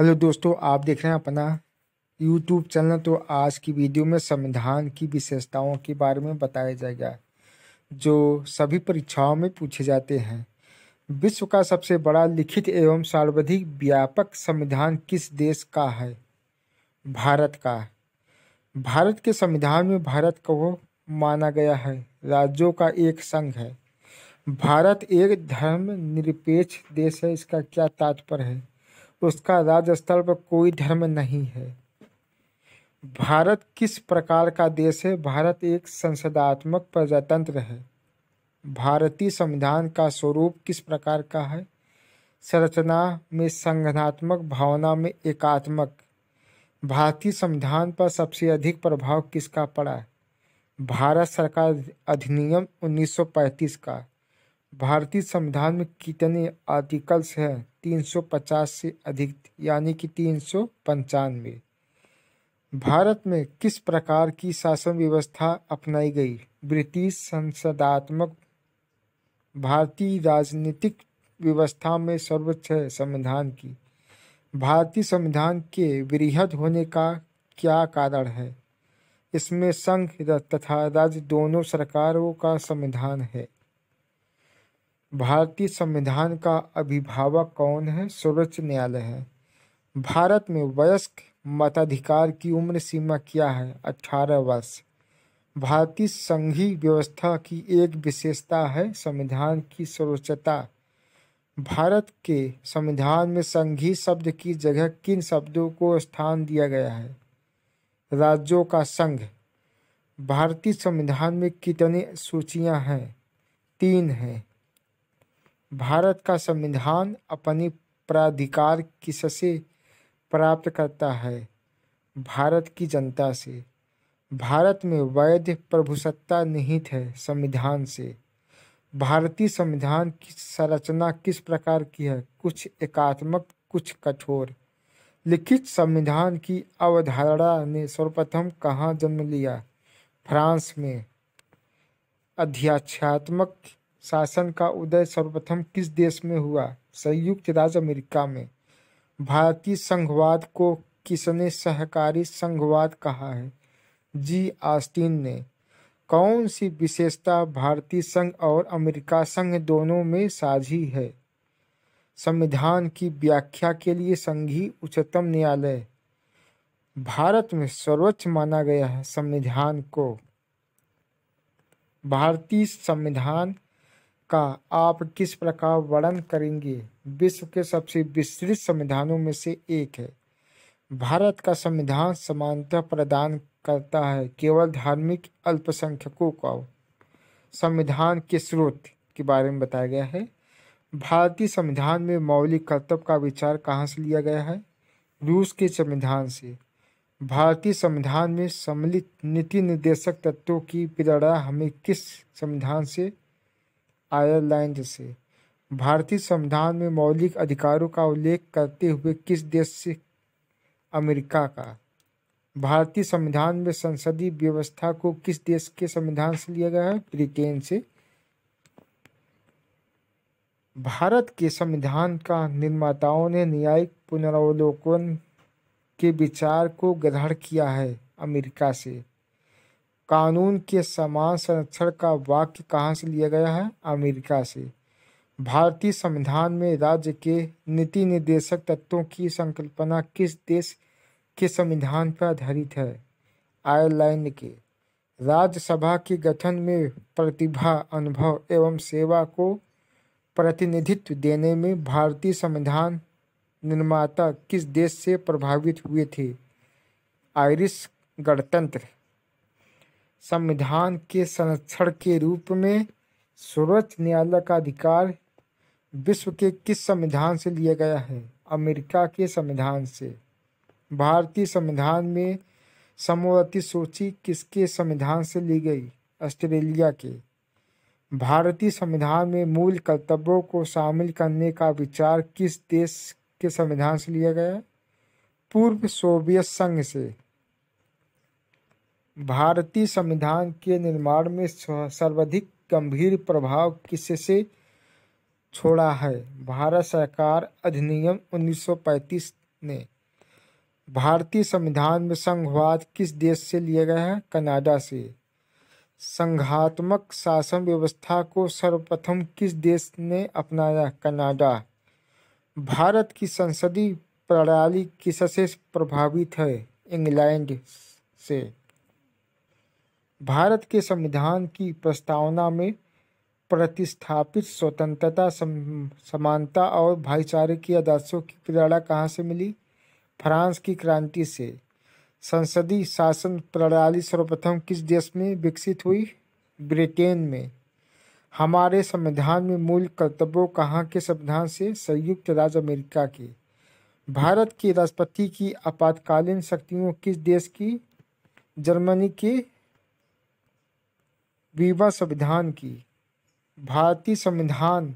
hello दोस्तों आप देख रहे हैं अपना यूट्यूब चैनल तो आज की वीडियो में संविधान की विशेषताओं के बारे में बताया जाएगा जो सभी परीक्षाओं में पूछे जाते हैं विश्व का सबसे बड़ा लिखित एवं सर्वाधिक व्यापक संविधान किस देश का है भारत का भारत के संविधान में भारत को माना गया है राज्यों का एक संघ है भारत एक धर्मनिरपेक्ष देश है इसका क्या तात्पर्य है उसका राजस्थल पर कोई धर्म नहीं है भारत किस प्रकार का देश है भारत एक संसदात्मक प्रजातंत्र है भारतीय संविधान का स्वरूप किस प्रकार का है संरचना में संगठनात्मक भावना में एकात्मक भारतीय संविधान पर सबसे अधिक प्रभाव किसका पड़ा है भारत सरकार अधिनियम 1935 का भारतीय संविधान में कितने आर्टिकल्स हैं तीन सौ पचास से अधिक थी यानी कि तीन सौ पंचानवे भारत में किस प्रकार की शासन व्यवस्था अपनाई गई ब्रिटिश संसदात्मक भारतीय राजनीतिक व्यवस्था में सर्वोच्च है संविधान की भारतीय संविधान के वृहद होने का क्या कारण है इसमें संघ तथा राज्य दोनों सरकारों का संविधान है भारतीय संविधान का अभिभावक कौन है सर्वोच्च न्यायालय है भारत में वयस्क मताधिकार की उम्र सीमा क्या है अठारह वर्ष भारतीय संघीय व्यवस्था की एक विशेषता है संविधान की सर्वोच्चता भारत के संविधान में संघीय शब्द की जगह किन शब्दों को स्थान दिया गया है राज्यों का संघ भारतीय संविधान में कितने सूचियां हैं तीन हैं भारत का संविधान अपनी प्राधिकार किससे प्राप्त करता है भारत की जनता से भारत में वैध प्रभुसत्ता निहित है संविधान से भारतीय संविधान की संरचना किस प्रकार की है कुछ एकात्मक कुछ कठोर लिखित संविधान की अवधारणा ने सर्वप्रथम कहाँ जन्म लिया फ्रांस में अध्यात्मक शासन का उदय सर्वप्रथम किस देश में हुआ संयुक्त राज्य अमेरिका में भारतीय संघवाद को किसने सहकारी संघवाद कहा है जी आस्टिन ने कौन सी विशेषता भारतीय संघ और अमेरिका संघ दोनों में साझी है संविधान की व्याख्या के लिए संघी उच्चतम न्यायालय भारत में सर्वोच्च माना गया है संविधान को भारतीय संविधान का आप किस प्रकार वर्णन करेंगे विश्व के सबसे विस्तृत संविधानों में से एक है भारत का संविधान समानता प्रदान करता है केवल धार्मिक अल्पसंख्यकों को संविधान के स्रोत के बारे में बताया गया है भारतीय संविधान में मौलिक कर्तव्य का विचार कहाँ से लिया गया है रूस के संविधान से भारतीय संविधान में सम्मिलित नीति निर्देशक तत्वों की प्रेरणा हमें किस संविधान से आयरलैंड से भारतीय संविधान में मौलिक अधिकारों का उल्लेख करते हुए किस देश से अमेरिका का भारतीय संविधान में संसदीय व्यवस्था को किस देश के संविधान से लिया गया है ब्रिटेन से भारत के संविधान का निर्माताओं ने न्यायिक पुनरावलोकन के विचार को ग्रहण किया है अमेरिका से कानून के समान संरक्षण का वाक्य कहाँ से लिया गया है अमेरिका से भारतीय संविधान में राज्य के नीति निर्देशक तत्वों की संकल्पना किस देश के संविधान पर आधारित है आयरलैंड के राज्यसभा के गठन में प्रतिभा अनुभव एवं सेवा को प्रतिनिधित्व देने में भारतीय संविधान निर्माता किस देश से प्रभावित हुए थे आयरिश गणतंत्र संविधान के संरक्षण के रूप में सर्वोच्च न्यायालय का अधिकार विश्व के किस संविधान से लिया गया है अमेरिका के संविधान से भारतीय संविधान में समवर्ती सूची किसके संविधान से ली गई ऑस्ट्रेलिया के भारतीय संविधान में मूल कर्तव्यों को शामिल करने का विचार किस देश के संविधान से लिया गया पूर्व सोवियत संघ से भारतीय संविधान के निर्माण में सर्वाधिक गंभीर प्रभाव किससे छोड़ा है भारत सरकार अधिनियम 1935 ने भारतीय संविधान में संघवाद किस देश से लिया गया है कनाडा से संघात्मक शासन व्यवस्था को सर्वप्रथम किस देश ने अपनाया कनाडा भारत की संसदीय प्रणाली किससे प्रभावित है इंग्लैंड से भारत के संविधान की प्रस्तावना में प्रतिस्थापित स्वतंत्रता सम, समानता और भाईचारे के आदर्शों की प्रेरणा कहाँ से मिली फ्रांस की क्रांति से संसदीय शासन प्रणाली सर्वप्रथम किस देश में विकसित हुई ब्रिटेन में हमारे संविधान में मूल कर्तव्यों कहाँ के संविधान से संयुक्त राज्य अमेरिका के भारत के राष्ट्रपति की आपातकालीन शक्तियों किस देश की जर्मनी के वीवा संविधान की भारतीय संविधान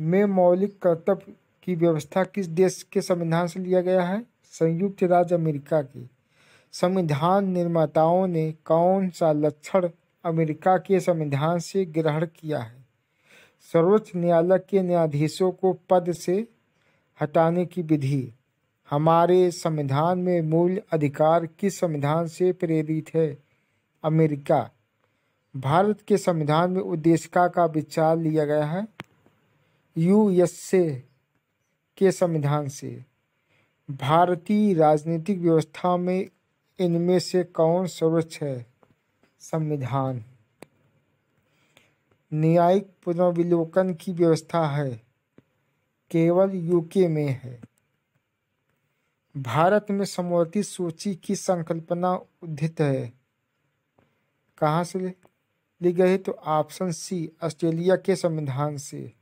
में मौलिक कर्तव्य की व्यवस्था किस देश के संविधान से लिया गया है संयुक्त राज्य अमेरिका की संविधान निर्माताओं ने कौन सा लक्षण अमेरिका के संविधान से ग्रहण किया है सर्वोच्च न्यायालय के न्यायाधीशों को पद से हटाने की विधि हमारे संविधान में मूल अधिकार किस संविधान से प्रेरित है अमेरिका भारत के संविधान में उद्देशिका का विचार लिया गया है यूएसए के संविधान से भारतीय राजनीतिक व्यवस्था में इनमें से कौन सर्वोच्च है संविधान न्यायिक पुनर्विलोकन की व्यवस्था है केवल यूके में है भारत में समवर्ती सूची की संकल्पना उद्धित है कहाँ से ले ली गई तो ऑप्शन सी ऑस्ट्रेलिया के संविधान से